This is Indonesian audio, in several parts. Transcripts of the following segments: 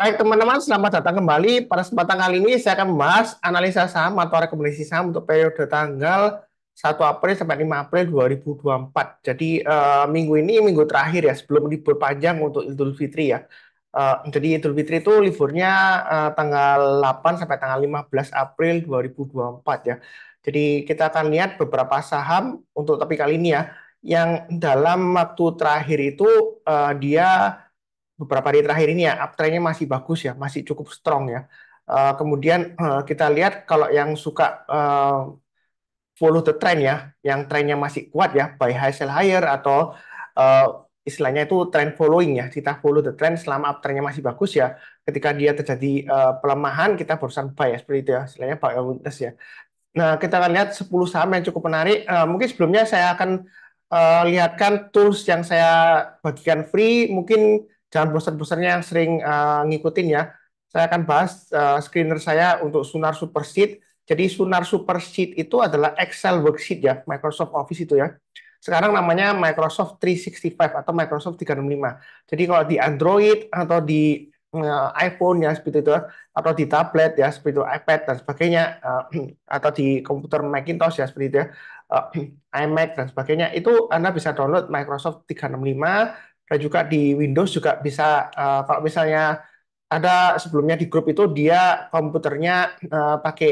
Baik teman-teman, selamat datang kembali. Pada kesempatan kali ini saya akan membahas analisa saham atau rekomendasi saham untuk periode tanggal 1 April sampai 5 April 2024. Jadi uh, minggu ini minggu terakhir ya sebelum libur panjang untuk Idul Fitri ya. Uh, jadi Idul Fitri itu liburnya uh, tanggal 8 sampai tanggal 15 April 2024 ya. Jadi kita akan lihat beberapa saham untuk tapi kali ini ya yang dalam waktu terakhir itu uh, dia beberapa hari terakhir ini ya uptrendnya masih bagus ya, masih cukup strong ya. Eh, kemudian eh, kita lihat kalau yang suka eh, follow the trend ya, yang trennya masih kuat ya, buy high sell higher atau istilahnya itu trend following ya, kita follow the trend selama uptrendnya masih bagus ya. Ketika dia terjadi uh, pelemahan kita barusan buy ya seperti itu ya, istilahnya buy awareness ya. Nah, kita akan lihat 10 saham yang cukup menarik. mungkin sebelumnya saya akan lihatkan tools yang saya bagikan free. Mungkin jangan bosan-bosannya yang sering uh, ngikutin ya. Saya akan bahas uh, screener saya untuk Sunar Super Sheet. Jadi Sunar Super Sheet itu adalah Excel worksheet ya, Microsoft Office itu ya. Sekarang namanya Microsoft 365 atau Microsoft 365. Jadi kalau di Android atau di uh, iPhone ya seperti itu ya, atau di tablet ya seperti itu iPad dan sebagainya uh, atau di komputer Macintosh ya seperti itu ya uh, iMac dan sebagainya itu Anda bisa download Microsoft 365 dan juga di Windows juga bisa uh, kalau misalnya ada sebelumnya di grup itu dia komputernya uh, pakai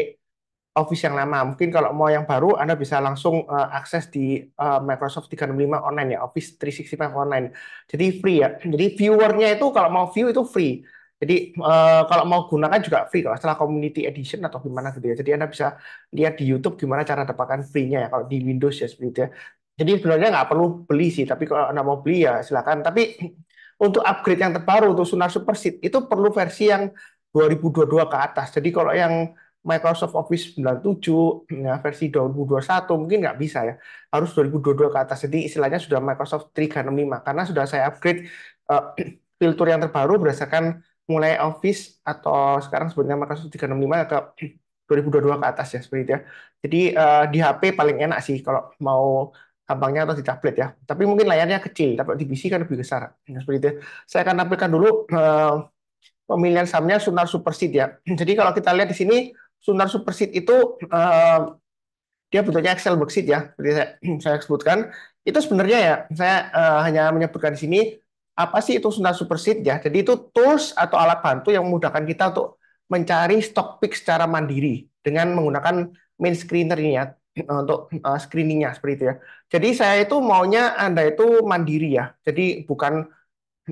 Office yang lama. Mungkin kalau mau yang baru Anda bisa langsung uh, akses di uh, Microsoft 365 online ya, Office 365 online. Jadi free ya. Jadi viewernya itu kalau mau view itu free. Jadi uh, kalau mau gunakan juga free kalau setelah community edition atau gimana gitu ya. Jadi Anda bisa lihat di YouTube gimana cara dapatkan free-nya ya kalau di Windows ya seperti itu ya. Jadi sebenarnya nggak perlu beli sih, tapi kalau anda mau beli ya silakan. Tapi untuk upgrade yang terbaru untuk Sunar Super Sheet itu perlu versi yang 2022 ke atas. Jadi kalau yang Microsoft Office 97 ya, versi 2021 mungkin nggak bisa ya. Harus 2022 ke atas. Jadi istilahnya sudah Microsoft 365 karena sudah saya upgrade uh, filter yang terbaru berdasarkan mulai Office atau sekarang sebenarnya Microsoft 365 ke 2022 ke atas ya seperti itu ya. Jadi uh, di HP paling enak sih kalau mau gampangnya atau di tablet ya. Tapi mungkin layarnya kecil, tapi di PC kan lebih besar. Ya, seperti itu. Saya akan tampilkan dulu eh, pemilihan sahamnya Sunar Superseed ya. Jadi kalau kita lihat di sini Sunar Superseed itu eh, dia bentuknya Excel worksheet ya, seperti saya, saya sebutkan. Itu sebenarnya ya, saya eh, hanya menyebutkan di sini apa sih itu Sunar Superseed ya. Jadi itu tools atau alat bantu yang memudahkan kita untuk mencari stock pick secara mandiri dengan menggunakan main screener ini ya. Eh, untuk eh, screeningnya seperti itu ya. Jadi saya itu maunya anda itu mandiri ya. Jadi bukan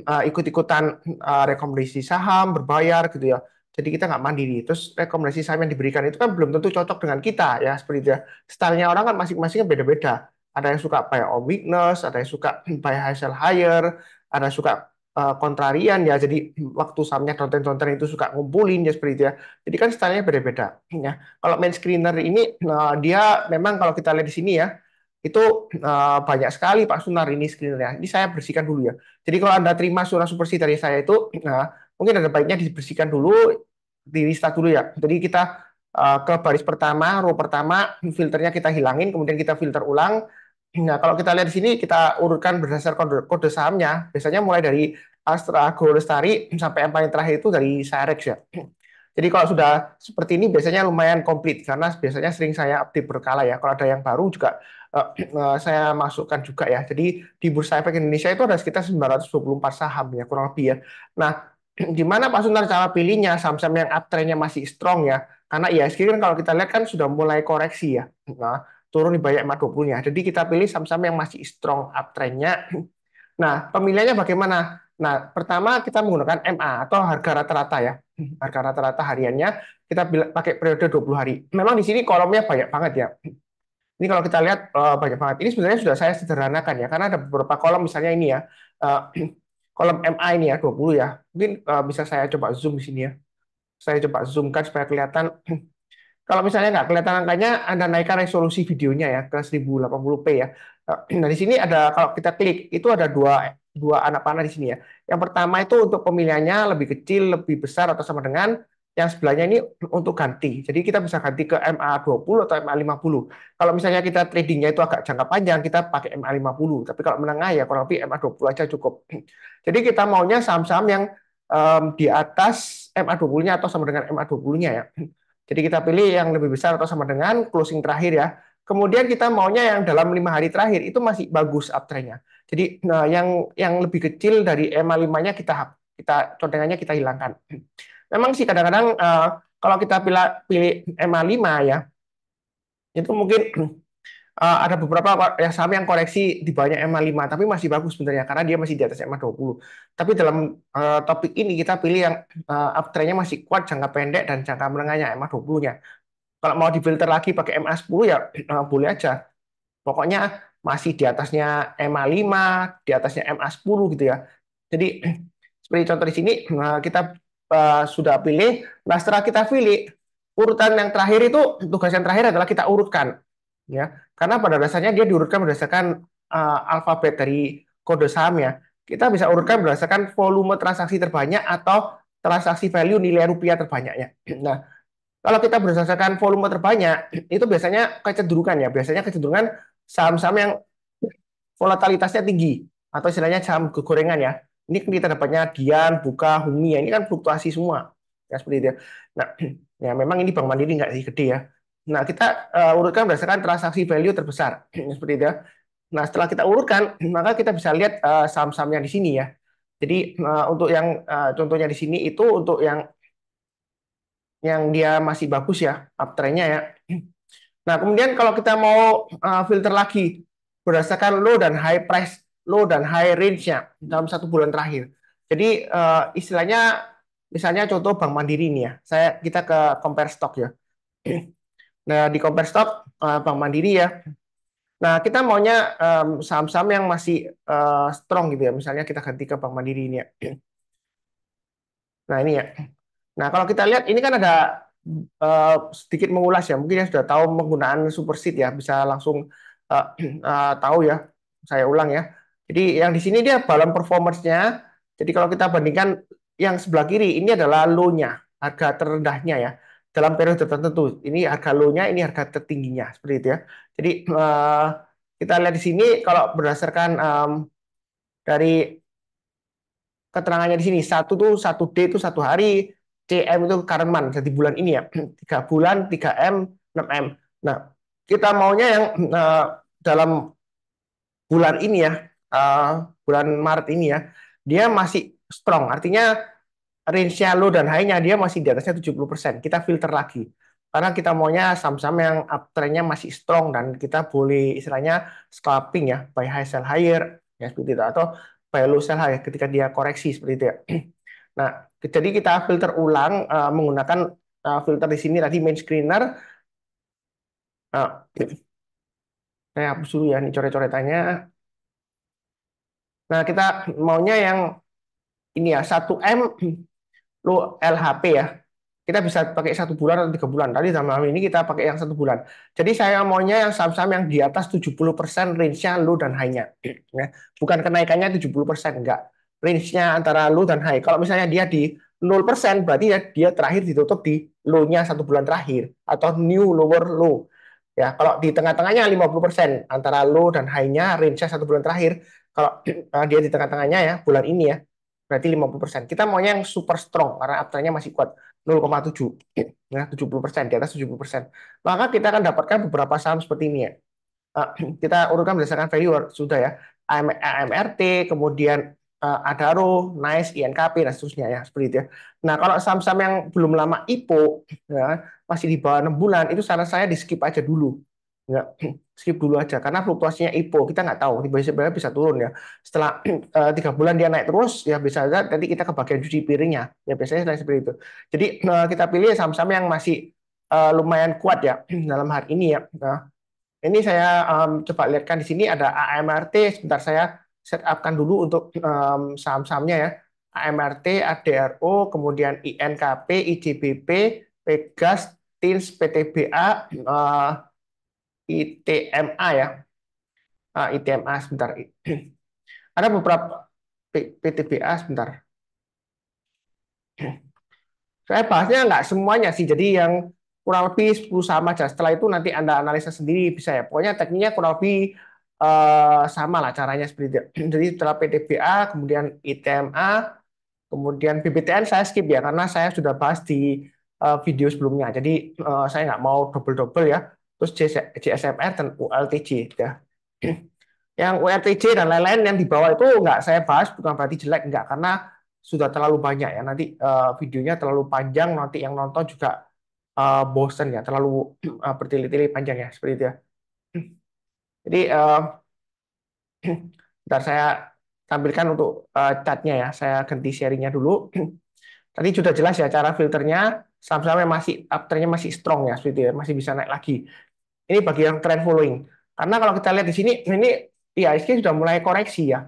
eh, ikut-ikutan uh, rekomendasi saham berbayar gitu ya. Jadi kita nggak mandiri. Terus rekomendasi saham yang diberikan itu kan belum tentu cocok dengan kita ya seperti itu ya. Stylenya orang kan masing-masingnya beda-beda. Ada yang suka buy on weakness, ada yang suka buy high sell higher, ada yang suka Eh, kontrarian ya jadi waktu sahamnya konten-konten itu suka ngumpulin ya seperti itu ya jadi kan stylenya beda-beda ya kalau main screener ini nah, dia memang kalau kita lihat di sini ya itu uh, banyak sekali Pak Sunar ini ya ini saya bersihkan dulu ya jadi kalau anda terima surat supersi dari saya itu nah, mungkin ada baiknya dibersihkan dulu di lista dulu ya jadi kita uh, ke baris pertama row pertama filternya kita hilangin kemudian kita filter ulang Nah, kalau kita lihat di sini, kita urutkan berdasarkan kode, kode sahamnya. Biasanya mulai dari Astra, Go Lestari, sampai yang paling terakhir itu dari Sarex ya. Jadi kalau sudah seperti ini biasanya lumayan komplit karena biasanya sering saya update berkala ya. Kalau ada yang baru juga eh, eh, saya masukkan juga ya. Jadi di Bursa Efek Indonesia itu ada sekitar 924 saham ya kurang lebih ya. Nah, di mana Pak Sunar cara pilihnya saham-saham yang uptrendnya masih strong ya? Karena ya, kan kalau kita lihat kan sudah mulai koreksi ya. Nah, turun di banyak 20-nya. Jadi kita pilih saham-saham yang masih strong uptrend-nya. Nah, pemilihannya bagaimana? Nah, pertama kita menggunakan MA atau harga rata-rata ya. Harga rata-rata hariannya kita pakai periode 20 hari. Memang di sini kolomnya banyak banget ya. Ini kalau kita lihat eh, banyak banget. Ini sebenarnya sudah saya sederhanakan ya karena ada beberapa kolom misalnya ini ya. Eh, kolom MA ini ya 20 ya. Mungkin eh, bisa saya coba zoom di sini ya. Saya coba zoomkan supaya kelihatan kalau misalnya nggak kelihatan angkanya, Anda naikkan resolusi videonya ya ke 1080p ya. Eh, nah, di sini ada kalau kita klik itu ada dua dua anak panah di sini ya. Yang pertama itu untuk pemilihannya lebih kecil, lebih besar atau sama dengan yang sebelahnya ini untuk ganti. Jadi kita bisa ganti ke MA20 atau MA50. Kalau misalnya kita tradingnya itu agak jangka panjang, kita pakai MA50. Tapi kalau menengah ya kurang lebih MA20 aja cukup. Jadi kita maunya saham-saham yang um, di atas MA20-nya atau sama dengan MA20-nya ya. Jadi kita pilih yang lebih besar atau sama dengan closing terakhir ya. Kemudian kita maunya yang dalam lima hari terakhir itu masih bagus uptrendnya. Jadi nah, yang yang lebih kecil dari EMA 5-nya kita kita contengannya kita hilangkan. Memang sih kadang-kadang uh, kalau kita pilih, pilih e EMA 5 ya, itu mungkin uh, ada beberapa yang saham yang koreksi di banyak MA 5 tapi masih bagus sebenarnya karena dia masih di atas ma 20. Tapi dalam uh, topik ini kita pilih yang uh, eh, uptrendnya masih kuat jangka pendek dan jangka menengahnya MA 20-nya. Kalau mau difilter lagi pakai MA 10 ya uh, boleh aja. Pokoknya masih di atasnya MA 5, di atasnya MA 10 gitu ya. Jadi seperti contoh di sini uh, kita uh, sudah pilih, nah setelah kita pilih urutan yang terakhir itu tugas yang terakhir adalah kita urutkan ya karena pada dasarnya dia diurutkan berdasarkan uh, alfabet dari kode saham ya kita bisa urutkan berdasarkan volume transaksi terbanyak atau transaksi value nilai rupiah terbanyaknya nah kalau kita berdasarkan volume terbanyak itu biasanya kecenderungan ya biasanya kecenderungan saham-saham yang volatilitasnya tinggi atau istilahnya saham gorengan ya ini kan kita dapatnya Dian, Buka, Humi ya ini kan fluktuasi semua ya seperti itu. Ya. Nah, ya memang ini Bank Mandiri nggak sih gede ya. Nah, kita uh, urutkan berdasarkan transaksi value terbesar, seperti itu. Ya. Nah, setelah kita urutkan, maka kita bisa lihat uh, eh, saham-sahamnya di sini ya. Jadi uh, untuk yang uh, contohnya di sini itu untuk yang yang dia masih bagus ya uptrendnya ya. Nah, kemudian kalau kita mau uh, filter lagi berdasarkan low dan high price, low dan high range-nya dalam satu bulan terakhir. Jadi uh, istilahnya misalnya contoh Bank Mandiri ini ya. Saya kita ke compare stock ya. Nah, di compare stock eh, Bank Mandiri ya. Nah, kita maunya saham-saham yang masih eh, strong gitu ya. Misalnya kita ganti ke Bank Mandiri ini ya. Iya. Nah, ini ya. Nah, kalau kita lihat ini kan ada eh, sedikit mengulas ya. Mungkin yang sudah tahu penggunaan super seat ya bisa langsung tahu ya. Saya ulang ya. Jadi yang di sini dia balon performance-nya. Jadi kalau kita bandingkan yang sebelah kiri ini adalah low-nya, harga terendahnya ya dalam periode tertentu. Ini harga low-nya, ini harga tertingginya seperti itu ya. Jadi eh, kita lihat di sini kalau berdasarkan dari keterangannya di sini satu tuh satu D itu satu hari, CM itu current month, jadi bulan ini ya tiga bulan 3 M 6 M. Nah kita maunya yang eh, dalam bulan ini ya eh, bulan Maret ini ya dia masih strong artinya range-nya low dan high-nya dia masih di atasnya 70%. Kita filter lagi. Karena kita maunya saham-saham yang uptrend-nya masih strong dan kita boleh istilahnya scalping ya, buy high sell higher ya seperti itu atau buy low sell higher ya, ketika dia koreksi seperti itu ya. Nah, jadi kita filter ulang uh, menggunakan uh, filter di sini tadi main screener. Nah, saya hapus dulu ya ini coret-coretannya. Nah, kita maunya yang ini ya 1M lu LHP ya kita bisa pakai satu bulan atau tiga bulan. Tadi sama ini kita pakai yang satu bulan. Jadi saya maunya yang saham-saham yang di atas 70% range-nya low dan high-nya. Ya. Bukan kenaikannya 70%, enggak. Range-nya antara low dan high. Kalau misalnya dia di 0%, berarti ya dia terakhir ditutup di low-nya satu bulan terakhir. Atau new lower low. Ya, kalau di tengah-tengahnya 50% antara low dan high-nya range-nya satu bulan terakhir. Kalau dia di tengah-tengahnya ya bulan ini ya berarti 50%. Kita maunya yang super strong karena uptrendnya masih kuat 0,7 ya 70% di atas 70%. Maka kita akan dapatkan beberapa saham seperti ini ya. Ah, kita urutkan berdasarkan value sudah ya. AMRT, kemudian ah, Adaro, NICE, INKP dan seterusnya ya, seperti itu ya. Nah, kalau saham-saham yang belum lama IPO ya, masih di bawah enam bulan itu saran saya di skip aja dulu nggak skip dulu aja karena fluktuasinya IPO e kita nggak tahu tiba-tiba bisa turun ya setelah eh, tiga bulan dia naik terus ya bisa aja nanti kita bagian cuci piringnya ya biasanya seperti itu jadi eh, kita pilih saham-saham yang masih eh, lumayan kuat ya dalam hari ini ya nah, ini saya um, coba lihatkan di sini ada AMRT sebentar saya set upkan dulu untuk um, saham-sahamnya ya AMRT ADRO kemudian INKP IJBP Pegas Tins PTBA uh, ITMA ya. Ah, ITMA sebentar. Ada beberapa PTBA sebentar. Saya bahasnya nggak semuanya sih. Jadi yang kurang lebih 10 sama aja. Setelah itu nanti Anda analisa sendiri bisa ya. Pokoknya tekniknya kurang lebih uh, sama lah caranya seperti itu. Jadi setelah PTBA, kemudian ITMA, kemudian BBTN saya skip ya karena saya sudah bahas di uh, video sebelumnya. Jadi uh, saya nggak mau double-double ya terus JSMR dan ULTJ ya. Yang ULTJ dan lain-lain yang di bawah itu nggak saya bahas bukan berarti jelek nggak karena sudah terlalu banyak ya nanti eh, videonya terlalu panjang nanti yang nonton juga eh, bosen ya terlalu uh, eh, bertili panjang ya seperti itu ya. Jadi uh, ntar saya tampilkan untuk uh, catnya ya saya ganti serinya dulu. Tadi sudah jelas ya cara filternya, sampai-sampai masih afternya masih strong ya, seperti itu ya, masih bisa naik lagi. Ini bagi yang trend following. Karena kalau kita lihat di sini, ini IHSG iya, sudah mulai koreksi ya.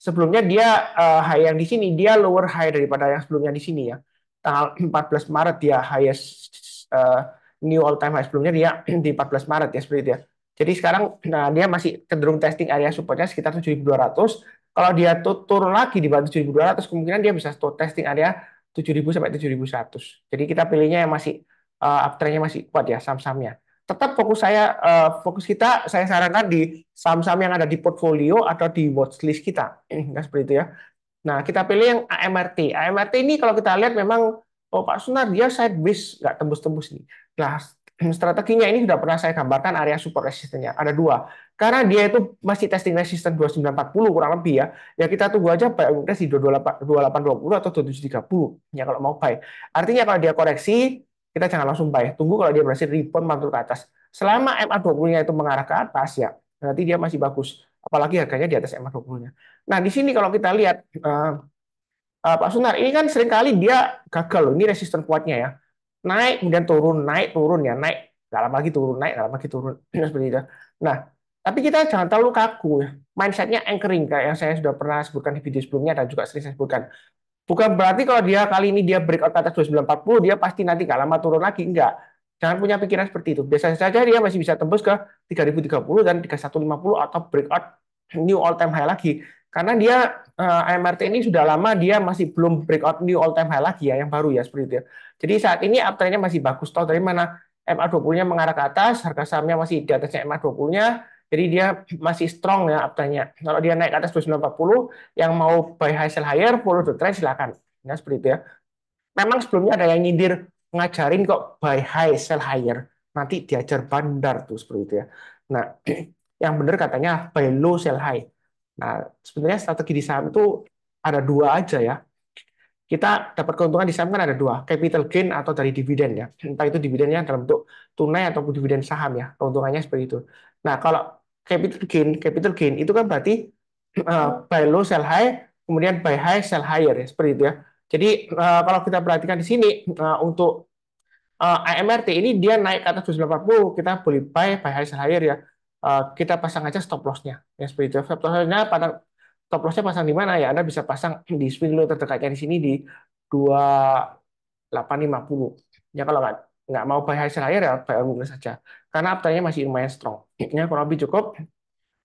Sebelumnya dia uh, high yang di sini, dia lower high daripada yang sebelumnya di sini ya. Tanggal 14 Maret dia highest uh, new all time high sebelumnya dia di 14 Maret ya seperti itu ya. Jadi sekarang nah dia masih cenderung testing area supportnya sekitar 7200. Kalau dia turun lagi di bawah 7200 kemungkinan dia bisa testing area 7000 sampai 7100. Jadi kita pilihnya yang masih uh, uptrendnya masih kuat ya saham-sahamnya tetap fokus saya eh, fokus kita saya sarankan di saham-saham yang ada di portfolio atau di watchlist kita. Enggak seperti itu ya. Nah, kita pilih yang AMRT. AMRT ini kalau kita lihat memang oh Pak Sunar dia side sideways nggak tembus-tembus nih. Nah, strateginya ini sudah pernah saya gambarkan area support resistennya. Ada dua. Karena dia itu masih testing resisten 2940 kurang lebih ya. Ya kita tunggu aja buy di 2820 atau 2730 ya kalau mau buy. Artinya kalau dia koreksi kita jangan langsung buy. Tunggu kalau dia berhasil rebound mantul ke atas. Selama MA 20-nya itu mengarah ke atas ya, berarti dia masih bagus. Apalagi harganya di atas MA 20-nya. Nah, di sini kalau kita lihat uh, uh, Pak Sunar, ini kan seringkali dia gagal loh. Ini resisten kuatnya ya. Naik kemudian turun, naik turun ya, naik nggak lama lagi turun, naik nggak lama lagi turun seperti itu. Nah, tapi kita jangan terlalu kaku ya. Mindsetnya anchoring kayak yang saya sudah pernah sebutkan di video sebelumnya dan juga sering saya sebutkan. Bukan berarti kalau dia kali ini dia breakout ke atas 2940, dia pasti nanti nggak lama turun lagi. Enggak. Jangan punya pikiran seperti itu. Biasanya saja dia masih bisa tembus ke 3030 dan 3150 atau breakout new all time high lagi. Karena dia uh, eh, MRT ini sudah lama dia masih belum breakout new all time high lagi ya yang baru ya seperti itu. Ya. Jadi saat ini uptrendnya masih bagus. Tahu dari mana MA20-nya mengarah ke atas, harga sahamnya masih di atasnya MA20-nya, jadi dia masih strong ya uptrendnya. Kalau dia naik ke atas 2940, yang mau buy high sell higher, follow the trend silakan. Nah seperti itu ya. Memang sebelumnya ada yang nyindir ngajarin kok buy high sell higher. Nanti diajar bandar tuh seperti itu ya. Nah yang benar katanya buy low sell high. Nah sebenarnya strategi di saham itu ada dua aja ya. Kita dapat keuntungan di saham kan ada dua, capital gain atau dari dividen ya. Entah itu dividennya dalam bentuk tunai ataupun dividen saham ya, keuntungannya seperti itu. Nah, kalau capital gain, capital gain itu kan berarti uh, buy low sell high, kemudian buy high sell higher ya seperti itu ya. Jadi uh, kalau kita perhatikan di sini uh, untuk uh, AMRT ini dia naik ke atas 280 kita boleh buy buy high sell higher ya. Uh, kita pasang aja stop lossnya ya seperti itu. Ya. Stop lossnya pada stop lossnya pasang di mana ya? Anda bisa pasang di swing low terdekatnya di sini di 2850. Ya kalau nggak nggak mau buy high sell higher ya buy on saja karena uptrendnya masih lumayan strong. Ini kurang lebih cukup.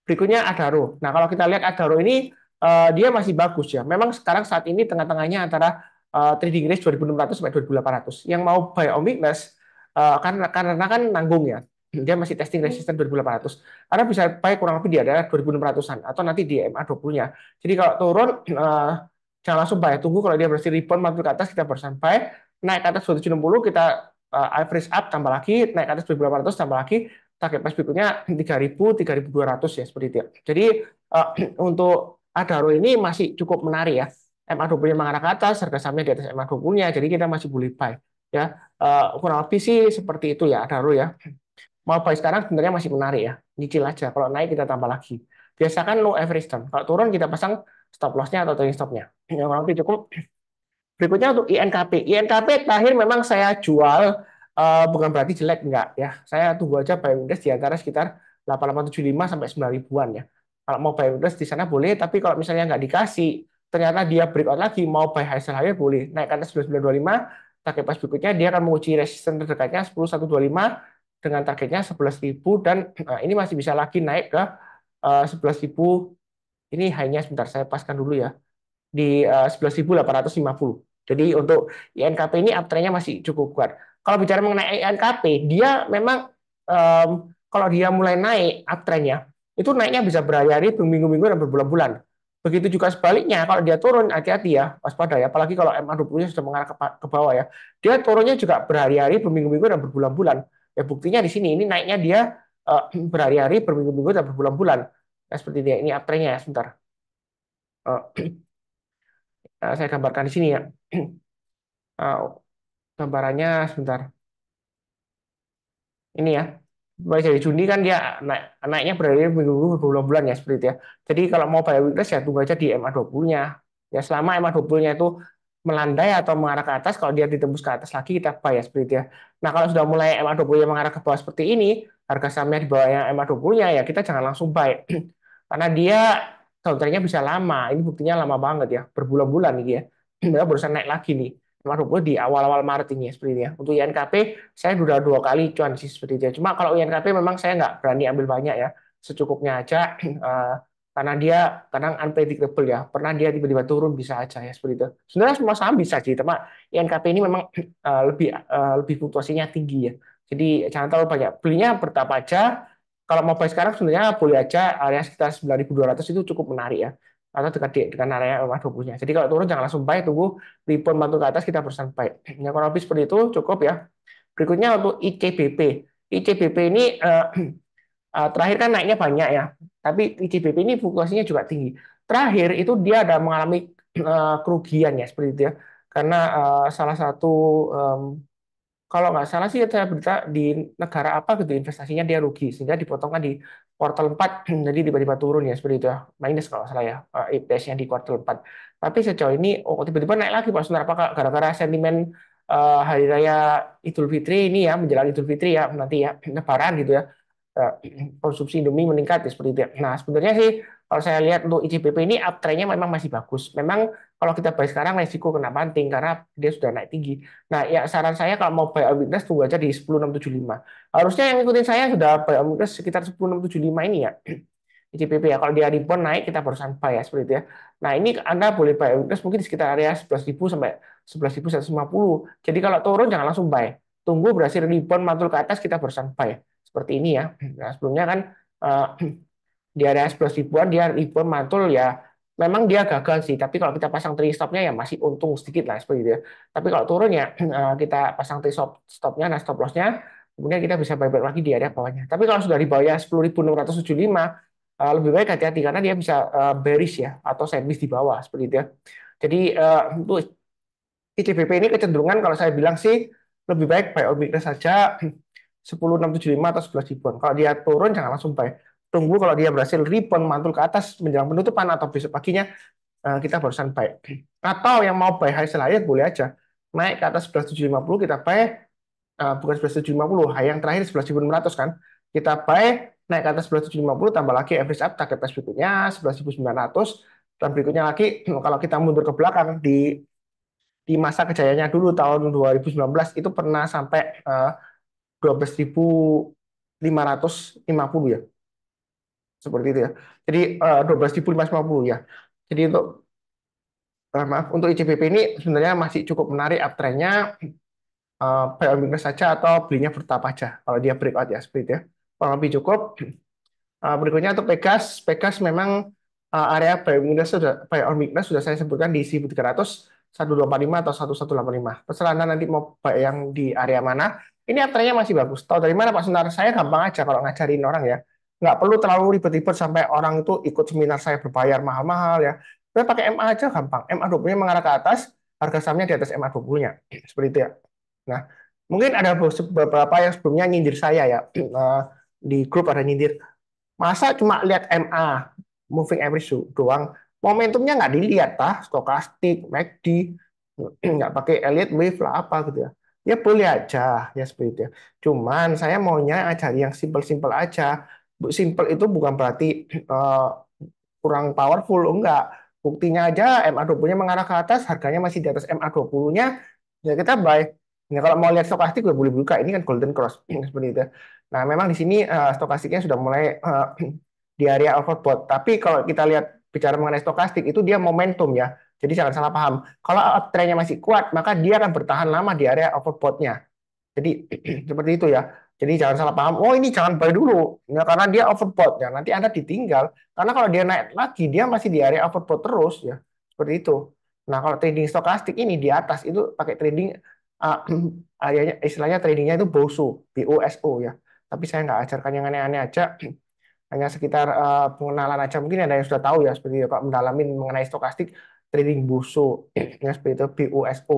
Berikutnya Adaro. Nah, kalau kita lihat Adaro ini eh, dia masih bagus ya. Memang sekarang saat ini tengah-tengahnya antara eh, trading range 2600 sampai 2800. Yang mau buy on weakness uh, eh, karena karena kan nanggung ya. Dia masih testing hmm. resisten 2800. Karena bisa buy kurang lebih di ada 2600-an atau nanti di MA 20-nya. Jadi kalau turun uh, jangan langsung buy, tunggu kalau dia berhasil rebound masuk ke atas kita bersampai. Naik ke atas 2760, kita uh, average up tambah lagi naik atas beberapa ratus tambah lagi target price berikutnya 3000 3200 ya seperti itu ya. Jadi uh, untuk Adaro ini masih cukup menarik ya. MA20 nya mengarah ke atas, harga sahamnya di atas MA20 nya, jadi kita masih boleh buy ya. Uh, kurang lebih sih seperti itu ya Adaro ya. Mau buy sekarang sebenarnya masih menarik ya. Nyicil aja. Kalau naik kita tambah lagi. Biasakan low average term. Kalau turun kita pasang stop loss-nya atau trailing stop-nya. Yang kurang lebih cukup Berikutnya untuk INKP. INKP terakhir memang saya jual uh, bukan berarti jelek enggak ya. Saya tunggu aja buy index di antara sekitar 8875 sampai 9000 ribuan. ya. Kalau mau buy index di sana boleh, tapi kalau misalnya nggak dikasih, ternyata dia breakout lagi mau buy high sell higher boleh. Naik ke atas 9925, target pas berikutnya dia akan menguji resisten terdekatnya 10125 dengan targetnya 11000 dan nah, ini masih bisa lagi naik ke uh, eh, 11000. Ini hanya sebentar saya paskan dulu ya di eh, uh, 11.850. Jadi untuk INKP ini uptrendnya masih cukup kuat. Kalau bicara mengenai INKP, dia memang um, kalau dia mulai naik uptrendnya, itu naiknya bisa berhari-hari, berminggu-minggu, dan berbulan-bulan. Begitu juga sebaliknya, kalau dia turun, hati-hati ya, waspada ya. Apalagi kalau MA20-nya sudah mengarah ke, bawah ya. Dia turunnya juga berhari-hari, berminggu-minggu, dan berbulan-bulan. Ya buktinya di sini, ini naiknya dia uh, berhari-hari, berminggu-minggu, dan berbulan-bulan. Nah, seperti dia ini uptrendnya ya, sebentar. Uh, Eh, saya gambarkan di sini ya. Eh, gambarannya sebentar. Ini ya. Mulai dari Juni kan dia naik, naiknya berada di minggu bulan bulan ya seperti itu ya. Jadi kalau mau buy weakness ya tunggu aja di MA 20-nya. Ya selama MA 20-nya itu melandai atau mengarah ke atas, kalau dia ditembus ke atas lagi kita buy ya seperti itu ya. Nah kalau sudah mulai MA 20-nya mengarah ke bawah seperti ini, harga sahamnya di yang MA 20-nya ya kita jangan langsung buy. Karena dia counternya bisa lama. Ini buktinya lama banget ya, berbulan-bulan ini ya. Mereka barusan naik lagi nih. Kemarin di awal-awal Maret ini ya, seperti ini ya. Untuk INKP, saya sudah dua kali cuan sih seperti itu. Ya. Cuma kalau INKP memang saya nggak berani ambil banyak ya. Secukupnya aja, uh, karena dia kadang unpredictable ya. Pernah dia tiba-tiba turun bisa aja ya seperti itu. Sebenarnya semua saham bisa sih, tapi INKP ini memang eh, lebih uh, lebih fluktuasinya tinggi ya. Jadi jangan terlalu banyak belinya bertapa aja kalau mau buy sekarang sebenarnya boleh aja area sekitar 9200 itu cukup menarik ya atau dekat dengan dekat area rumah 20 nya jadi kalau turun jangan langsung buy tunggu rebound batu ke atas kita perusahaan buy yang kurang lebih seperti itu cukup ya berikutnya untuk ICBP ICBP ini eh, eh, terakhir kan naiknya banyak ya tapi ICBP ini fluktuasinya juga tinggi terakhir itu dia ada mengalami eh, kerugian ya seperti itu ya karena eh, salah satu kalau nggak salah sih saya berita di negara apa gitu investasinya dia rugi sehingga dipotongkan di kuartal 4 jadi tiba-tiba turun ya seperti itu ya minus kalau salah ya IPS-nya eh, di kuartal 4 tapi sejauh ini oh tiba-tiba naik lagi Pak Sunar apakah gara-gara sentimen uh, hari raya Idul Fitri ini ya menjelang Idul Fitri ya nanti ya lebaran gitu ya Eh, konsumsi Indomie meningkat ya, seperti itu. Ya. Nah, sebenarnya sih kalau saya lihat untuk ICBP ini uptrendnya memang masih bagus. Memang kalau kita buy sekarang resiko kena banting karena dia sudah naik tinggi. Nah, ya saran saya kalau mau buy on weakness tunggu aja di 10675. Harusnya yang ngikutin saya sudah buy on weakness sekitar 10675 ini ya. ICBP ya. Kalau dia rebound naik kita barusan buy ya seperti itu ya. Nah, ini Anda boleh buy on weakness mungkin di sekitar area 11.000 sampai 11.150. Jadi kalau turun jangan langsung buy. Tunggu berhasil rebound mantul ke atas kita barusan buy seperti ini ya. Nah, sebelumnya kan uh, di area 11 ribuan dia ribuan mantul ya memang dia gagal sih tapi kalau kita pasang tri stopnya ya masih untung sedikit lah seperti itu ya tapi kalau turun ya eh, kita pasang tri stop stopnya nah stop lossnya kemudian kita bisa buyback lagi di area bawahnya tapi kalau sudah di bawah ya 10.675 eh, lebih baik hati-hati karena dia bisa uh, bearish ya atau sideways di bawah seperti itu ya jadi uh, untuk ICBP ini kecenderungan kalau saya bilang sih lebih baik buy on weakness saja 10675 atau 11 ribuan. Kalau dia turun jangan langsung buy. Tunggu kalau dia berhasil rebound mantul ke atas menjelang penutupan atau besok paginya eh, kita barusan buy. Atau yang mau buy high sell boleh aja. Naik ke atas 11750 kita buy eh, bukan 11750, high yang terakhir 11600 kan. Kita buy naik ke atas 11750 tambah lagi average up target price berikutnya 11900 dan berikutnya lagi kalau kita mundur ke belakang di di masa kejayaannya dulu tahun 2019 itu pernah sampai uh, 12.550 ya. Seperti itu ya. Jadi eh, uh, 12.550 ya. Jadi untuk uh, maaf untuk ICBP ini sebenarnya masih cukup menarik uptrendnya uh, buy saja atau belinya bertahap aja kalau dia breakout ya seperti itu ya. Kurang lebih cukup. Uh, berikutnya untuk Pegas, Pegas memang uh, area buy on weakness sudah buy on weakness sudah saya sebutkan di 1300 1245 atau 1185. Terserah Anda nanti mau buy yang di area mana ini atranya masih bagus. Tahu dari mana Pak Sunar? Saya gampang aja kalau ngajarin orang ya. Nggak perlu terlalu ribet-ribet sampai orang itu ikut seminar saya berbayar mahal-mahal ya. Saya pakai MA aja gampang. MA20-nya mengarah ke atas, harga sahamnya di atas MA20-nya. Seperti itu ya. Nah, mungkin ada beberapa yang sebelumnya nyindir saya ya. Eh, di grup ada nyindir. Masa cuma lihat MA, moving average doang, momentumnya nggak dilihat tah stokastik, MACD, nggak pakai elliott wave lah apa gitu ya. Ya boleh aja, ya seperti itu ya. Cuman saya maunya aja yang simple-simple aja. Bu Simple itu bukan berarti uh, kurang powerful, enggak. Buktinya aja MA20-nya mengarah ke atas, harganya masih di atas MA20-nya, ya kita buy. Nah, kalau mau lihat stokastik, gue boleh buka. Ini kan golden cross, seperti itu. Nah, memang di sini uh, eh, stokastiknya sudah mulai uh, di area overbought. Tapi kalau kita lihat bicara mengenai stokastik, itu dia momentum ya. Jadi jangan salah paham. Kalau trennya masih kuat, maka dia akan bertahan lama di area overbought Jadi seperti itu ya. Jadi jangan salah paham, oh ini jangan buy dulu, ya, karena dia overbought ya. Nah, nanti Anda ditinggal. Karena kalau dia naik lagi, dia masih di area overbought terus ya. Seperti itu. Nah, kalau trading stokastik ini di atas itu pakai trading uh, istilahnya tradingnya itu BOSO, o ya. Tapi saya nggak ajarkan yang aneh-aneh aja. Hanya sekitar uh, pengenalan aja. Mungkin ada yang sudah tahu ya seperti itu. Pak mendalami mengenai stokastik, trading BUSO, iya. ya seperti itu BUSO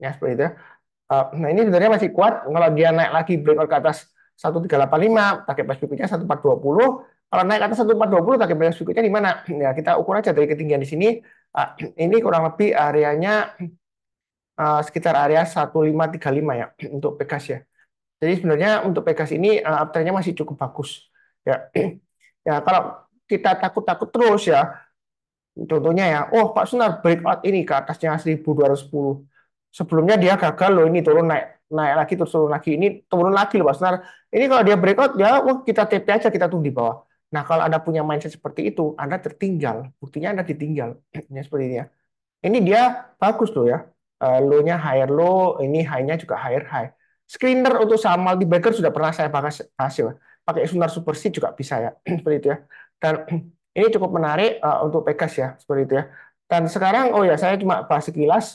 ya seperti itu ya. Eh, nah ini sebenarnya masih kuat kalau dia naik lagi breakout ke atas 1385 target price berikutnya 1420 kalau naik ke atas 1420 target price berikutnya di mana ya kita ukur aja dari ketinggian di sini ah, ini kurang lebih areanya eh, sekitar area 1535 ya untuk Pegas ya jadi sebenarnya untuk Pegas ini eh, uptrendnya masih cukup bagus ya ya kalau kita takut-takut terus ya Contohnya ya, oh Pak Sunar breakout ini ke atasnya 1210. Sebelumnya dia gagal loh ini turun naik naik lagi terus turun lagi ini turun lagi loh Pak Sunar. Ini kalau dia breakout ya wah kita TP aja kita tunggu di bawah. Nah kalau Anda punya mindset seperti itu, Anda tertinggal. Buktinya Anda ditinggal. Ya, seperti ini ya. Ini dia bagus loh ya. Eh, low-nya higher low, ini high-nya juga higher high. Screener untuk saham multi bagger sudah pernah saya pakai hasil. Pakai Sunar Super C juga bisa ya. seperti itu ya. Dan Ini cukup menarik uh, untuk Pegas ya, seperti itu ya. Dan sekarang, oh ya, saya cuma bahas sekilas.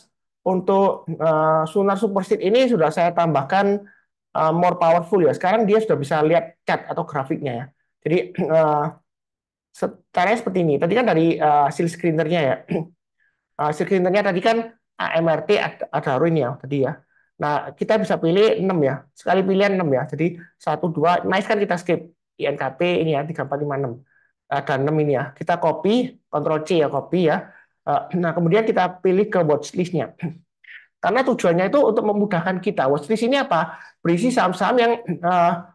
Untuk uh, Sunar Superstit ini sudah saya tambahkan uh, more powerful ya. Sekarang dia sudah bisa lihat cat atau grafiknya ya. Jadi uh, caranya seperti ini. Tadi kan dari uh, screenernya ya. uh, screenernya tadi kan AMRT ada, ada ruin ya tadi ya. Nah, kita bisa pilih 6 ya. Sekali pilihan 6 ya. Jadi satu dua nice kan kita skip. INKP ini ya, 3456 ada 6 ini ya. Kita copy, Ctrl C ya, copy ya. Eh, nah, kemudian kita pilih ke watchlist-nya. Karena tujuannya itu untuk memudahkan kita. Watchlist ini apa? Berisi saham-saham yang uh,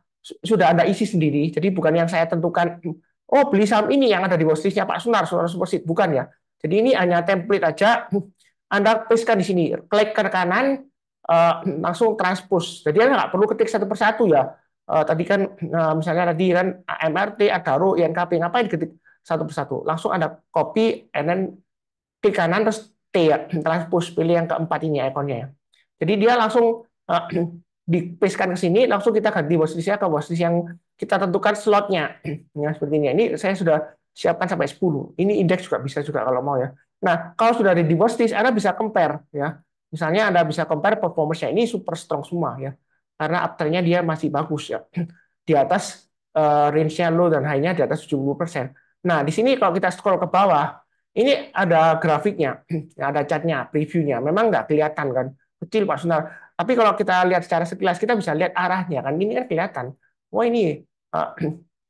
sudah ada isi sendiri. Jadi bukan yang saya tentukan, oh beli saham ini yang ada di watchlist-nya Pak Sunar, Sunar Supersit. Bukan ya. Jadi ini hanya template aja. Anda kan di sini. Klik ke kanan, uh, langsung transpose. Jadi Anda nggak perlu ketik satu persatu ya uh, tadi kan uh, misalnya tadi kan eh, MRT, Adaro, INKP, ngapain ketik satu persatu? Langsung ada copy and then klik kanan terus T ya, transpose pilih yang keempat ini ikonnya ya. Jadi dia langsung uh, dipastekan ke sini, langsung kita ganti watchlistnya ke posisi yang kita tentukan slotnya. Ya, seperti ini. Ini saya sudah siapkan sampai 10. Ini indeks juga bisa juga kalau mau ya. Nah, kalau sudah ada di watchlist, Anda bisa compare ya. Misalnya Anda bisa compare performance-nya ini super strong semua ya karena uptrendnya dia masih bagus ya di atas uh, range-nya low dan high-nya di atas 70%. Nah, di sini kalau kita scroll ke bawah, ini ada grafiknya, ada preview previewnya. Memang nggak kelihatan kan, kecil Pak Sunar. Tapi kalau kita lihat secara sekilas, kita bisa lihat arahnya kan. Ini kan kelihatan. Wah oh, ini uh,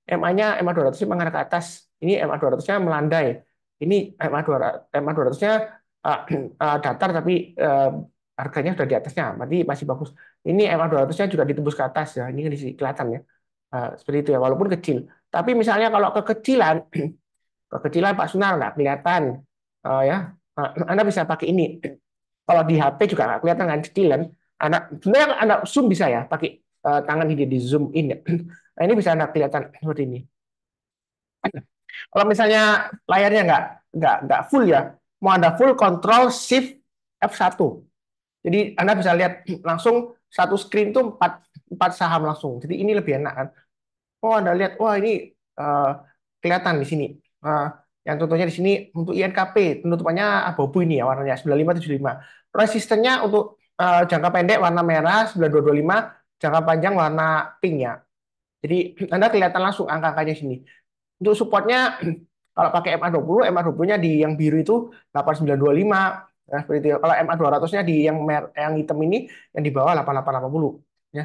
MA-nya MA 200 mengarah ke atas. Ini MA 200-nya melandai. Ini MA 200 MA 200-nya uh, uh, datar tapi uh, harganya sudah di atasnya, berarti masih bagus. Ini MA200-nya juga ditembus ke atas ya, ini kelihatan ya. Eh, seperti itu ya, walaupun kecil. Tapi misalnya kalau kekecilan, kekecilan Pak Sunar nggak kelihatan eh, ya. Anda bisa pakai ini. Kalau di HP juga nggak kelihatan kan kecilan. Anak sebenarnya kan anak zoom bisa ya, pakai eh, tangan ini di zoom in. Nah, ini bisa anda kelihatan seperti ini. Kalau misalnya layarnya nggak nggak nggak full ya, mau anda full Control Shift F1 jadi Anda bisa lihat langsung satu screen tuh empat empat saham langsung. Jadi ini lebih enak kan. Oh Anda lihat, wah ini uh, kelihatan di sini. Uh, yang contohnya di sini untuk INKP penutupannya abu-abu ini ya warnanya 9575. Resistennya untuk uh, jangka pendek warna merah 9225, jangka panjang warna pink ya. Jadi Anda kelihatan langsung angka-angkanya sini. Untuk supportnya kalau pakai MA20, MA20-nya di yang biru itu 8925, ya seperti itu. Kalau MA 200-nya di yang mer yang hitam ini yang di bawah 8880 ya.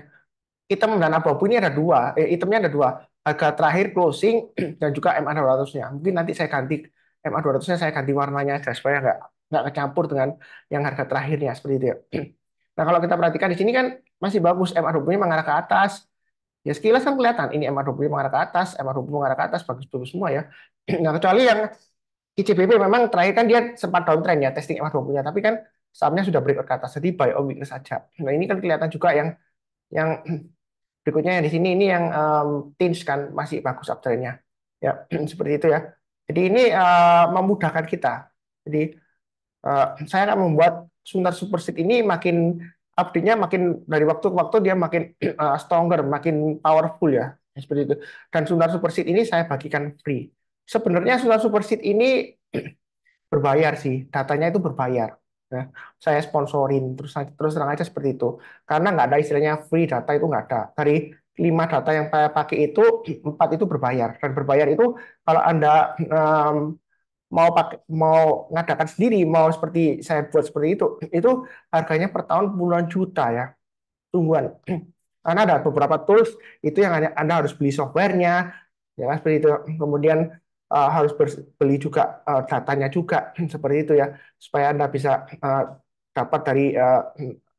Hitam dan abu-abu ini ada dua, eh, hitamnya ada dua. Harga terakhir closing dan juga MA 200-nya. Mungkin nanti saya ganti MA 200-nya saya ganti warnanya aja supaya nggak nggak kecampur dengan yang harga terakhirnya seperti itu. Ya. Nah, kalau kita perhatikan di sini kan masih bagus MA 20-nya mengarah ke atas. Ya sekilas kan kelihatan ini MA 20 mengarah ke atas, MA 20 mengarah ke atas bagus-bagus semua ya. Nah, kecuali yang ICBP memang terakhir kan dia sempat downtrend ya testing MA 20-nya, tapi kan sahamnya sudah break ke atas, jadi buy on weakness saja. Nah ini kan kelihatan juga yang yang berikutnya yang di sini ini yang um, tins kan masih bagus uptrendnya, ya seperti itu ya. Jadi ini uh, memudahkan kita. Jadi uh, saya akan membuat Sunar Super Seed ini makin update-nya makin dari waktu ke waktu dia makin uh, stronger, makin powerful ya seperti itu. Dan Sunar Super Seed ini saya bagikan free sebenarnya super seat ini berbayar sih, datanya itu berbayar. ya. saya sponsorin terus terus terang aja seperti itu. Karena nggak ada istilahnya free data itu nggak ada. Dari lima data yang saya pakai itu empat itu berbayar dan berbayar itu kalau anda um, mau pakai mau ngadakan sendiri mau seperti saya buat seperti itu itu harganya per tahun puluhan juta ya tungguan karena ada beberapa tools itu yang anda harus beli softwarenya ya kan, seperti itu kemudian Eh, harus beli juga eh, datanya juga seperti itu ya supaya anda bisa eh, dapat dari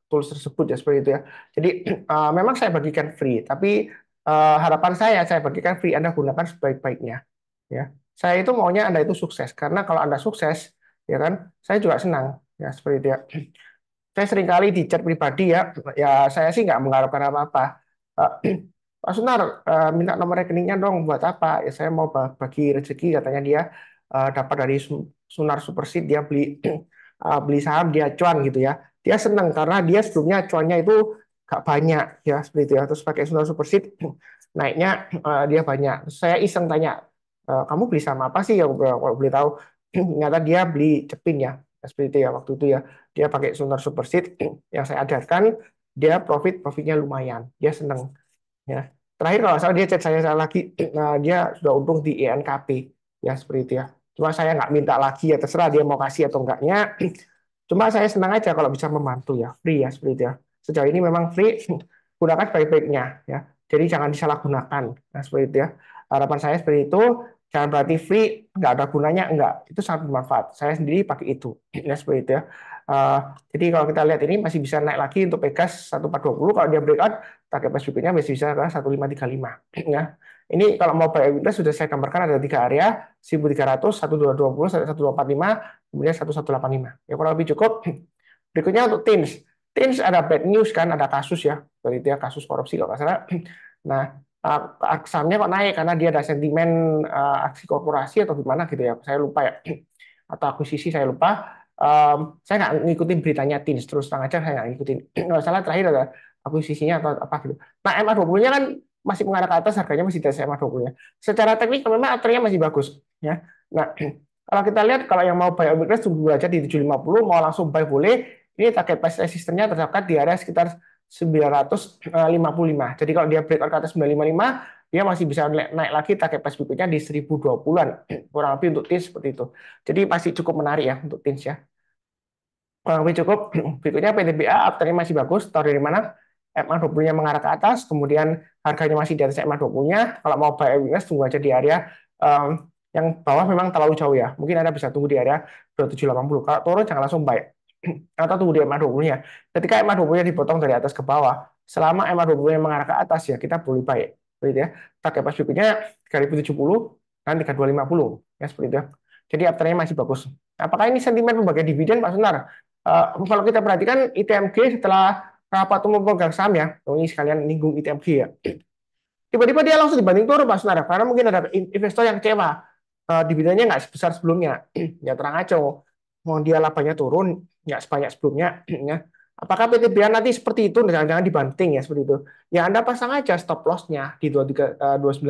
tools tersebut ya seperti itu ya. Jadi memang saya bagikan free, tapi harapan saya saya bagikan free Anda gunakan sebaik-baiknya ya. Saya itu maunya Anda itu sukses karena kalau Anda sukses ya kan saya juga senang ya seperti itu ya. Saya seringkali di chat pribadi ya, ya saya sih nggak mengharapkan apa-apa. Pak Sunar, eh, minta nomor rekeningnya dong buat apa? Ya, saya mau bagi rezeki, katanya dia eh, dapat dari Sunar Supersit, dia beli eh, beli saham, dia cuan gitu ya. Dia senang karena dia sebelumnya cuannya itu gak banyak ya seperti itu ya. Terus pakai Sunar Supersit, naiknya dia banyak. saya iseng tanya, kamu beli saham apa sih? Ya, kalau beli tahu, ternyata dia beli cepin ya, ya. Seperti itu ya waktu itu ya. Dia pakai Sunar Supersit yang saya ajarkan, dia profit profitnya lumayan. Dia senang ya terakhir kalau salah dia chat saya, saya lagi nah dia sudah untung di INKP e ya seperti itu ya cuma saya nggak minta lagi ya terserah dia mau kasih atau enggaknya cuma saya senang aja kalau bisa membantu ya free ya seperti itu ya sejauh ini memang free gunakan baik baiknya ya jadi jangan disalahgunakan nah seperti itu ya harapan saya seperti itu jangan berarti free nggak ada gunanya enggak itu sangat bermanfaat saya sendiri pakai itu ya seperti itu ya Uh, jadi kalau kita lihat ini masih bisa naik lagi untuk Pegas 1420 kalau dia breakout target price nya masih bisa ke 1535 ya. Ini kalau mau buy window sudah saya gambarkan ada tiga area 1300, 1220, 1245, kemudian 1185. Ya kurang lebih cukup. Berikutnya untuk teams. Teams ada bad news kan, ada kasus ya. Berarti dia kasus korupsi kalau salah. Nah, uh, kok naik karena dia ada sentimen eh, aksi korporasi atau gimana gitu ya. Saya lupa ya. Atau akuisisi saya lupa um, saya nggak ngikutin beritanya Teams terus terang aja saya nggak ngikutin kalau salah terakhir ada akuisisinya atau apa gitu nah MA20 nya kan masih mengarah ke atas harganya masih di atas MA20 nya secara teknik memang aturnya masih bagus ya nah kalau kita lihat kalau yang mau buy on tunggu aja di 750 mau langsung buy boleh ini target price resistance-nya di area sekitar 955. Eh, Jadi kalau dia break ke atas 955, dia masih bisa naik, naik lagi target pas berikutnya di 1020-an kurang lebih untuk tins seperti itu. Jadi masih cukup menarik ya untuk tins ya. Kurang lebih cukup. Berikutnya PTBA afternya masih bagus. Tahu dari mana? MA 20-nya mengarah ke atas, kemudian harganya masih di atas MA 20-nya. Kalau mau buy awareness tunggu aja di area um, yang bawah memang terlalu jauh ya. Mungkin Anda bisa tunggu di area 2780. Kalau turun jangan langsung buy atau tunggu di MA 20-nya. Ketika MA 20-nya dipotong dari atas ke bawah, selama MA 20-nya mengarah ke atas ya kita boleh buy seperti itu ya target price berikutnya 3070 dan 3250 ya seperti itu ya. jadi uptrendnya masih bagus apakah ini sentimen pembagian dividen Pak Sunar uh, eh, kalau kita perhatikan ITMG setelah rapat umum pemegang saham ya oh, ini sekalian ninggung ITMG ya tiba-tiba dia langsung dibanding turun Pak Sunar karena mungkin ada investor yang kecewa uh, eh, dividennya nggak sebesar sebelumnya ya terang aja mau dia labanya turun nggak sebanyak sebelumnya ya Apakah PT PTBA nanti seperti itu? Nah, jangan-jangan dibanting ya seperti itu. Ya Anda pasang aja stop loss-nya di 2930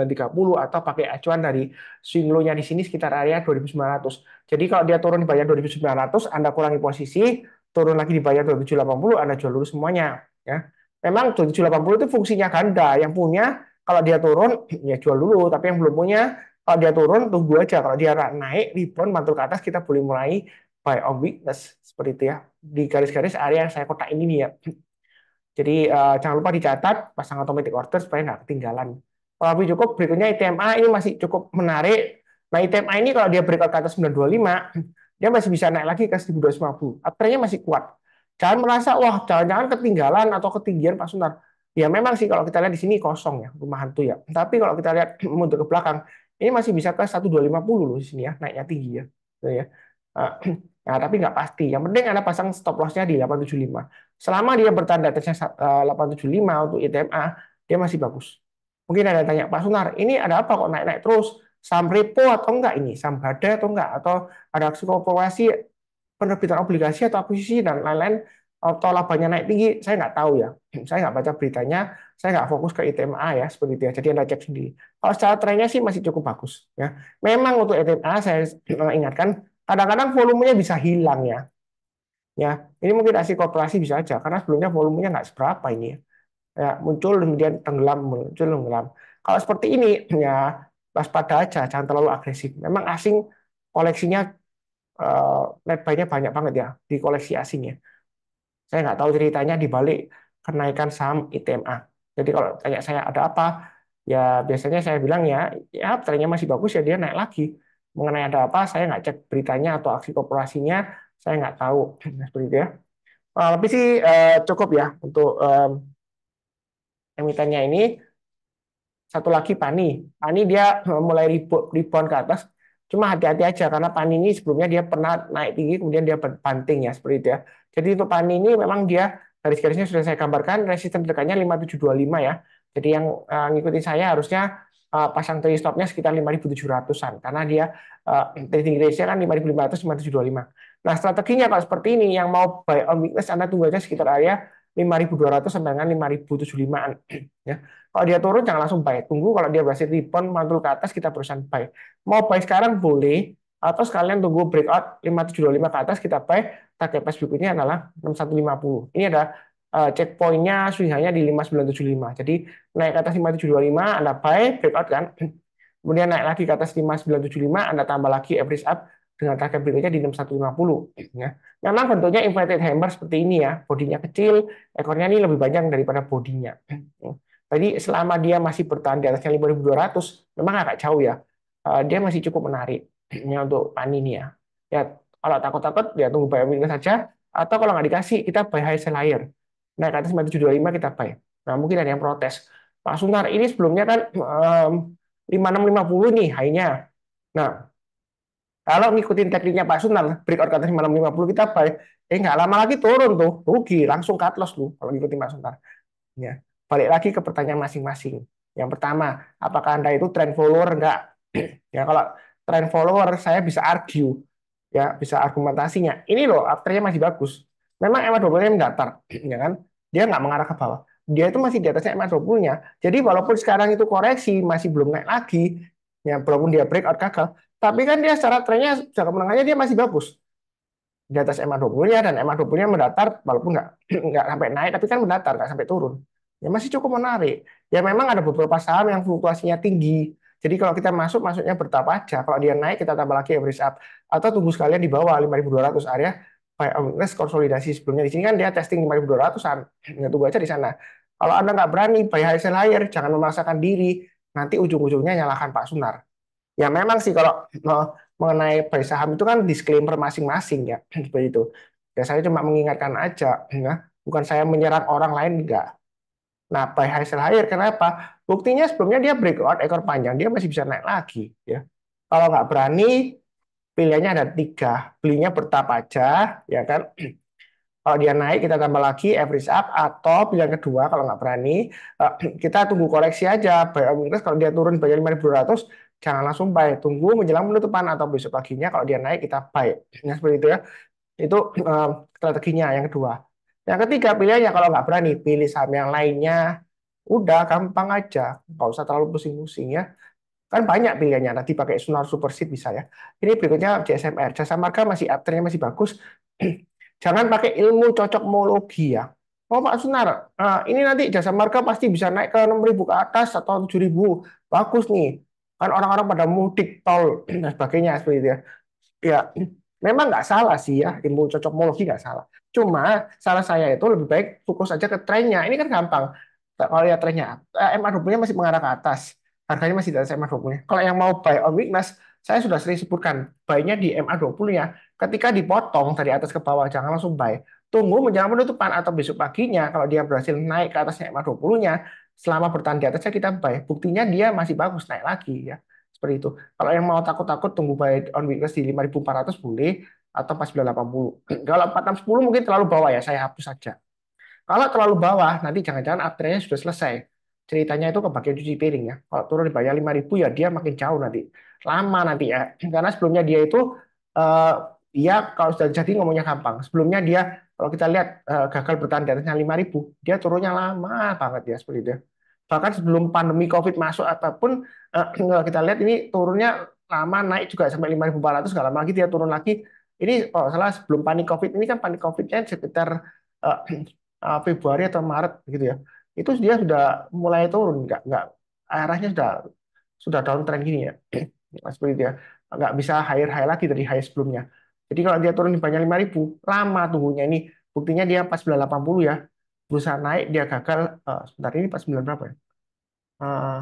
eh, atau pakai acuan dari swing low-nya di sini sekitar area 2900. Jadi kalau dia turun di bayar 2900, Anda kurangi posisi, turun lagi di bayar 2780, Anda jual dulu semuanya. Ya. Memang 2780 itu fungsinya ganda. Yang punya, kalau dia turun, ya jual dulu. Tapi yang belum punya, kalau dia turun, tunggu aja. Kalau dia naik, rebound, mantul ke atas, kita boleh mulai by of weakness seperti itu ya di garis-garis area yang saya kotak ini nih ya. Jadi uh, jangan lupa dicatat pasang automatic order supaya nggak ketinggalan. Kalau cukup berikutnya ITMA ini masih cukup menarik. Nah ITMA ini kalau dia breakout ke atas 925 dia masih bisa naik lagi ke 1250. Uptrendnya masih kuat. Jangan merasa wah jangan-jangan ketinggalan atau ketinggian Pak Sunar. Ya memang sih kalau kita lihat di sini kosong ya rumah hantu ya. Tapi kalau kita lihat mundur ke belakang ini masih bisa ke 1250 loh di sini ya naiknya tinggi ya. Gitu ya. Ah, Nah, tapi nggak pasti. Yang penting Anda pasang stop loss-nya di 875. Selama dia bertanda atasnya 875 eh, untuk ITMA, dia masih bagus. Mungkin ada yang tanya, Pak Sunar, ini ada apa kok naik-naik terus? Saham repo atau enggak ini? Saham badai atau enggak? Atau ada aksi penerbitan obligasi atau akuisisi dan lain-lain? Atau labanya naik tinggi? Saya nggak tahu ya. Saya nggak baca beritanya, saya nggak fokus ke ITMA ya, seperti itu ya. Jadi Anda cek sendiri. Kalau secara trennya sih masih cukup bagus. ya. Memang untuk ITMA, saya ingatkan, Kadang-kadang volumenya bisa hilang ya. Ya, ini mungkin aksi korporasi bisa aja karena sebelumnya volumenya nggak seberapa ini ya. ya muncul kemudian tenggelam, muncul tenggelam. Kalau seperti ini ya waspada aja, jangan terlalu agresif. Memang asing koleksinya uh, eh, net buy-nya banyak banget ya di koleksi asingnya. Saya nggak tahu ceritanya di balik kenaikan saham ITMA. Jadi kalau tanya saya ada apa, ya biasanya saya bilang ya, ya trennya masih bagus ya dia naik lagi mengenai ada apa, saya nggak cek beritanya atau aksi korporasinya, saya nggak tahu. Seperti itu ya. Nah, tapi sih eh, cukup ya untuk eh, emitennya ini. Satu lagi Pani. Pani dia mulai rebound ke atas. Cuma hati-hati aja karena Pani ini sebelumnya dia pernah naik tinggi kemudian dia banting ya seperti itu ya. Jadi untuk Pani ini memang dia garis-garisnya sudah saya gambarkan resisten terdekatnya 5725 ya. Jadi yang eh, ngikutin saya harusnya Eh, pasang trade stopnya sekitar 5.700-an karena dia uh, trading range-nya kan 5.500-5.725. Nah, strateginya kalau seperti ini yang mau buy on weakness Anda tunggu aja sekitar area 5.200 sampai dengan 5.075-an ya. Kalau dia turun jangan langsung buy, tunggu kalau dia berhasil rebound mantul ke atas kita berusaha buy. Mau buy sekarang boleh atau sekalian tunggu breakout 5.725 ke atas kita buy target price berikutnya adalah 6150. Ini ada uh, checkpointnya suhunya di 5975. Jadi naik ke atas 5725 Anda buy breakout kan. Kemudian naik lagi ke atas 5975 Anda tambah lagi average up dengan target berikutnya di 6150 ya. Memang bentuknya inverted hammer seperti ini ya. Bodinya kecil, ekornya ini lebih panjang daripada bodinya. Jadi selama dia masih bertahan di atasnya 5200 memang agak jauh ya. Eh, dia masih cukup menarik ya untuk panini ya. Ya kalau takut-takut ya tunggu bayar saja atau kalau nggak dikasih kita buy high sell higher Nah, atas 5725 kita buy. Nah, mungkin ada yang protes. Pak Sunar, ini sebelumnya kan um, 5650 nih high-nya. Nah, kalau ngikutin tekniknya Pak Sunar, break out atas 5650 kita buy, eh nggak lama lagi turun tuh, rugi, langsung cut loss tuh kalau ngikutin Pak Sunar. Ya. Balik lagi ke pertanyaan masing-masing. Yang pertama, apakah Anda itu trend follower enggak? ya, kalau trend follower saya bisa argue, ya bisa argumentasinya. Ini loh, aktornya masih bagus memang MA20-nya mendatar, ya kan? Dia nggak mengarah ke bawah. Dia itu masih di atasnya MA20-nya. Jadi walaupun sekarang itu koreksi, masih belum naik lagi, ya walaupun dia breakout gagal, tapi kan dia secara trennya secara menengahnya dia masih bagus di atas MA20-nya dan MA20-nya mendatar walaupun nggak nggak sampai naik tapi kan mendatar nggak sampai turun ya masih cukup menarik ya memang ada beberapa saham yang fluktuasinya tinggi jadi kalau kita masuk masuknya bertahap aja kalau dia naik kita tambah lagi average up atau tunggu sekalian di bawah 5.200 area awareness oh, konsolidasi sebelumnya di sini kan dia testing 5.200an nggak tunggu aja di sana kalau anda nggak berani buy high sell higher jangan memaksakan diri nanti ujung-ujungnya nyalakan Pak Sunar ya memang sih kalau mengenai buy saham itu kan disclaimer masing-masing ya seperti itu ya saya cuma mengingatkan aja ya bukan saya menyerang orang lain enggak nah buy high sell higher kenapa buktinya sebelumnya dia breakout ekor panjang dia masih bisa naik lagi ya kalau nggak berani pilihannya ada tiga belinya bertahap aja ya kan kalau dia naik kita tambah lagi average up atau pilihan kedua kalau nggak berani eh, kita tunggu koreksi aja buy on kalau dia turun bayar 5200 jangan langsung buy tunggu menjelang penutupan atau besok paginya kalau dia naik kita buy nah seperti itu ya itu eh, strateginya yang kedua yang ketiga pilihannya kalau nggak berani pilih saham yang lainnya udah gampang aja nggak usah terlalu pusing-pusing ya kan banyak pilihannya nanti pakai Sonar Super Seed bisa ya ini berikutnya JSMR jasa marga masih trennya masih bagus jangan pakai ilmu cocokmologi ya Oh Pak Sunar, ah, ini nanti jasa marga pasti bisa naik ke 6.000 ke atas atau tujuh ribu Bagus nih. Kan orang-orang pada mudik tol dan sebagainya seperti itu ya. Ya, memang nggak salah sih ya, ilmu cocok cocokmologi nggak salah. Cuma salah saya itu lebih baik fokus aja ke trennya. Ini kan gampang. Kalau lihat trennya, eh, MA 20-nya masih mengarah ke atas harganya masih di atas MA20. Ya. Kalau yang mau buy on weakness, saya sudah sering sebutkan, buy-nya di MA20 ya. Ketika dipotong dari atas ke bawah, jangan langsung buy. Tunggu menjelang penutupan atau besok paginya, kalau dia berhasil naik ke atasnya MA20-nya, selama bertahan di atasnya kita buy. Buktinya dia masih bagus, naik lagi ya. Seperti itu. Kalau yang mau takut-takut, tunggu buy on weakness di 5400 boleh, atau pas 980. Kalau 4610 mungkin terlalu bawah ya, saya hapus saja. Kalau terlalu bawah, nanti jangan-jangan uptrendnya sudah selesai ceritanya itu kebagian cuci piring ya. Kalau turun dibayar lima ribu ya dia makin jauh nanti. Lama nanti ya. Karena sebelumnya dia itu eh, ya kalau sudah jadi ngomongnya gampang. Sebelumnya dia kalau kita lihat eh, gagal bertahan di atasnya 5000, dia turunnya lama banget ya seperti itu. Bahkan sebelum pandemi Covid masuk ataupun eh, kita lihat ini turunnya lama naik juga sampai 5400 nggak lama lagi dia turun lagi. Ini kalau salah sebelum pandemi Covid ini kan pandemi Covid-nya sekitar eh, eh Februari atau Maret gitu ya itu dia sudah mulai turun, nggak nggak arahnya sudah sudah trend gini ya, seperti dia ya. nggak bisa higher high lagi dari high sebelumnya. Jadi kalau dia turun di banyak lima ribu, lama tunggunya ini. Buktinya dia pas sembilan 980 ya, berusaha naik dia gagal. Uh, sebentar ini pas sembilan berapa ya? Uh,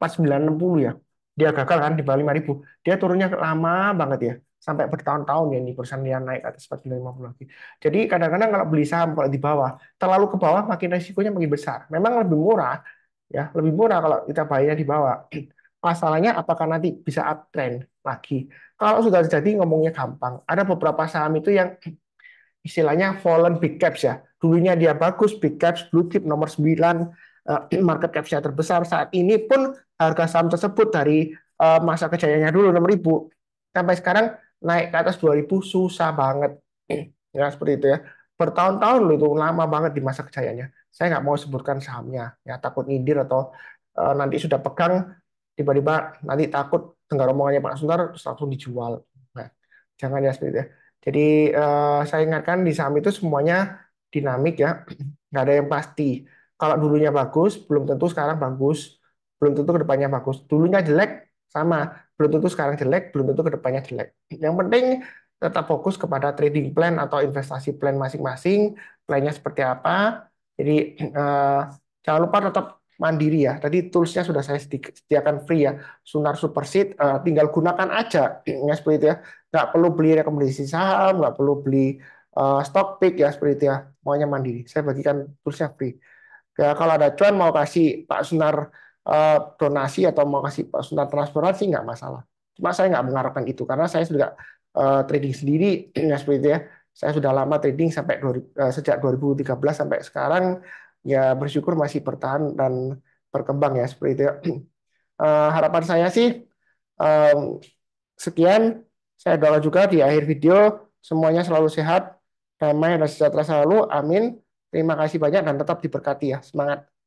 pas puluh ya. Dia gagal kan di bawah ribu. Dia turunnya lama banget ya sampai bertahun-tahun ya ini perusahaan yang naik atas 450 lagi. Jadi kadang-kadang kalau beli saham kalau di bawah, terlalu ke bawah makin resikonya makin besar. Memang lebih murah ya, lebih murah kalau kita bayarnya di bawah. Masalahnya apakah nanti bisa uptrend lagi? Kalau sudah terjadi ngomongnya gampang. Ada beberapa saham itu yang istilahnya fallen big caps ya. Dulunya dia bagus big caps blue chip nomor 9 eh, market capnya terbesar saat ini pun harga saham tersebut dari eh, masa kejayaannya dulu enam ribu sampai sekarang naik ke atas 2000 susah banget. Ya seperti itu ya. Bertahun-tahun loh itu lama banget di masa kejayaannya. Saya nggak mau sebutkan sahamnya ya takut nyindir atau uh, nanti sudah pegang tiba-tiba nanti takut dengar omongannya Pak Sundar terus langsung dijual. Nah, jangan ya seperti itu ya. Jadi uh, saya ingatkan di saham itu semuanya dinamik ya, nggak ada yang pasti. Kalau dulunya bagus, belum tentu sekarang bagus, belum tentu kedepannya bagus. Dulunya jelek, sama belum tentu sekarang jelek, belum tentu kedepannya jelek. Yang penting tetap fokus kepada trading plan atau investasi plan masing-masing, plannya seperti apa. Jadi eh, jangan lupa tetap mandiri ya. Tadi toolsnya sudah saya sediakan free ya, Sunar Super Seed, eh, tinggal gunakan aja, ya seperti itu ya. Nggak perlu beli rekomendasi saham, nggak perlu beli eh, stock pick ya seperti itu ya. Maunya mandiri. Saya bagikan toolsnya free. Ya, kalau ada cuan mau kasih Pak Sunar Eh, donasi atau mau kasih suntan transparansi sih nggak masalah. Cuma saya nggak mengharapkan itu karena saya sudah eh, trading sendiri ya seperti itu ya. Saya sudah lama trading sampai eh, sejak 2013 sampai sekarang ya bersyukur masih bertahan dan berkembang ya seperti itu. Ya. harapan saya sih sekian. Saya doa juga di akhir video semuanya selalu sehat, damai dan sejahtera selalu. Amin. Terima kasih banyak dan tetap diberkati ya. Semangat.